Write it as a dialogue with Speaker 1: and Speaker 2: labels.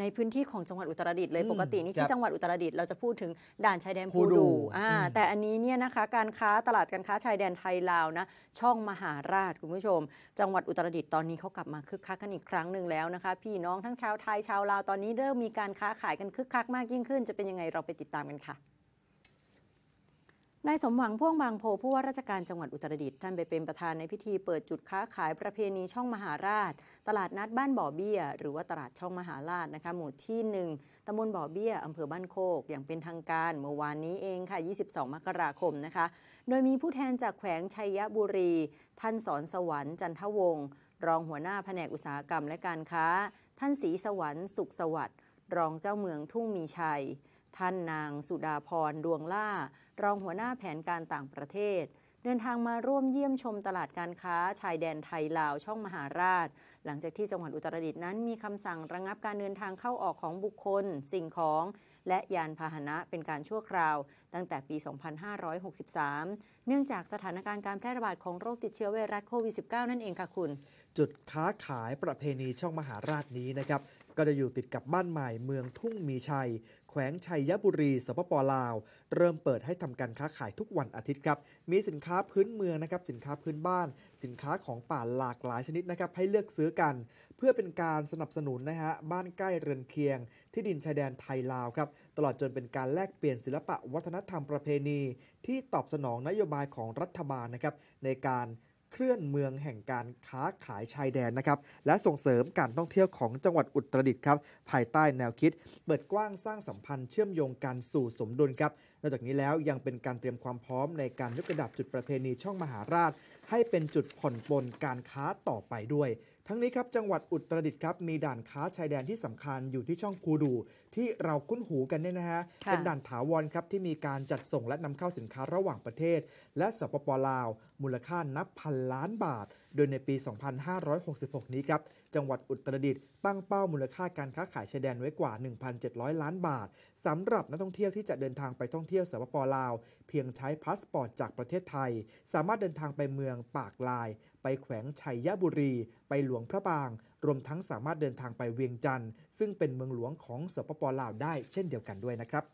Speaker 1: ในพื้นที่ของจังหวัดอุตรดิตถ์เลยปกตินี่ที่จังหวัดอุตรดิตถ์เราจะพูดถึงด่านชายแดนพูดู แต่อันนี้เนี่ยนะคะการค้าตลาดการค้าชายแดนไทย ลาวนะช่องมหาราชคุณผู้ชม จังหวัดอุตรดิตถ์ตอนนี้เขากลับมาคึกคักกันอีกครั้งหนึ่งแล้วนะคะพี่น้องทั้งชาวไทยชาวลาว ตอนนี้เริ่มมีการค้าขายกันคึกคักมากยิ่งขึ้น จะเป็นยังไงเราไปติดตามกันค่ะนายสมหวังพ่วงบางโพผู้ว่าราชการจังหวัดอุตรดิตถ์ท่านไปเป็นประธานในพิธีเปิดจุดค้าขายประเพณีช่องมหาราชตลาดนัดบ้านบ่อเบี้ย หรือว่าตลาดช่องมหาราชนะคะ หมู่ที่หนึ่งตำบลบ่อเบี้ยอำเภอบ้านโคก อย่างเป็นทางการ เมื่อวานนี้เองค่ะ 22 มกราคมนะคะ โดยมีผู้แทนจากแขวงชัยบุรี ท่านสอนสวรรค์จันทวงศ์รองหัวหน้าแผนกอุตสาหกรรม และการค้า ท่านศรีสวรรค์สุขสวัสดิ์รองเจ้าเมืองทุ่งมีชัยท่านนาง สุดาพรดวงล่า รองหัวหน้าแผนการต่างประเทศเดินทางมาร่วมเยี่ยมชมตลาดการค้า ชายแดนไทย ลาว ช่องมหาราชหลังจากที่จังหวัดอุตรดิตถ์นั้นมีคำสั่งระงงับการเดินทางเข้าออกของบุคคล สิ่งของ และยานพาหนะเป็นการชั่วคราว ตั้งแต่ปี 2563 เนื่องจากสถานการณ์การแพร่ระบาดของโรคติดเชื้อไวรัสโควิด -19 นั่นเองค่ะคุณ
Speaker 2: จุดค้าขายประเพณีช่องมหาราชนี้นะครับก็จะอยู่ติดกับบ้านใหม่เมืองทุ่งมีชัย แขวงชัยยบุรีสปปลาว เริ่มเปิดให้ทำการค้าขายทุกวันอาทิตย์ครับ มีสินค้าพื้นเมืองนะครับสินค้าพื้นบ้าน สินค้าของป่าหลากหลายชนิดนะครับให้เลือกซื้อกัน เพื่อเป็นการสนับสนุน นะฮะบ้านใกล้เรือนเคียง ที่ดินชายแดนไทยลาวครับ ตลอดจนเป็นการแลกเปลี่ยนศิลปะวัฒนธรรมประเพณี ที่ตอบสนองนโยบายของรัฐบาลนะครับในการเคลื่อนเมืองแห่งการค้าขายชายแดนนะครับและส่งเสริมการท่องเที่ยวของจังหวัดอุตรดิตถ์ครับภายใต้แนวคิด เปิดกว้างสร้างสัมพันธ์เชื่อมโยงกันสู่สมดุลครับนอกจากนี้แล้วยังเป็นการเตรียมความพร้อมในการยกระดับจุดประเพณีช่องมหาราชให้เป็นจุดผ่อนปลนการค้าต่อไปด้วยทั้งนี้ครับ จังหวัดอุตรดิตถ์ครับ มีด่านค้าชายแดนที่สำคัญอยู่ที่ช่องคูดู ที่เราคุ้นหูกันเนี่ยนะฮะ เป็นด่านถาวรครับ ที่มีการจัดส่งและนำเข้าสินค้าระหว่างประเทศ และสปปลาว มูลค่านับพันล้านบาทโดยในปี 2566 นี้ครับ จังหวัดอุตรดิตถ์ตั้งเป้ามูลค่าการค้าขายชายแดนไว้กว่า 1,700 ล้านบาทสำหรับนักท่องเที่ยวที่จะเดินทางไปท่องเที่ยวสปปลาว เพียงใช้พาสปอร์ตจากประเทศไทย สามารถเดินทางไปเมืองปากลาย ไปแขวงชัยยบุรี ไปหลวงพระบาง รวมทั้งสามารถเดินทางไปเวียงจันทร์ซึ่งเป็นเมืองหลวงของสปปลาวได้เช่นเดียวกันด้วยนะครับ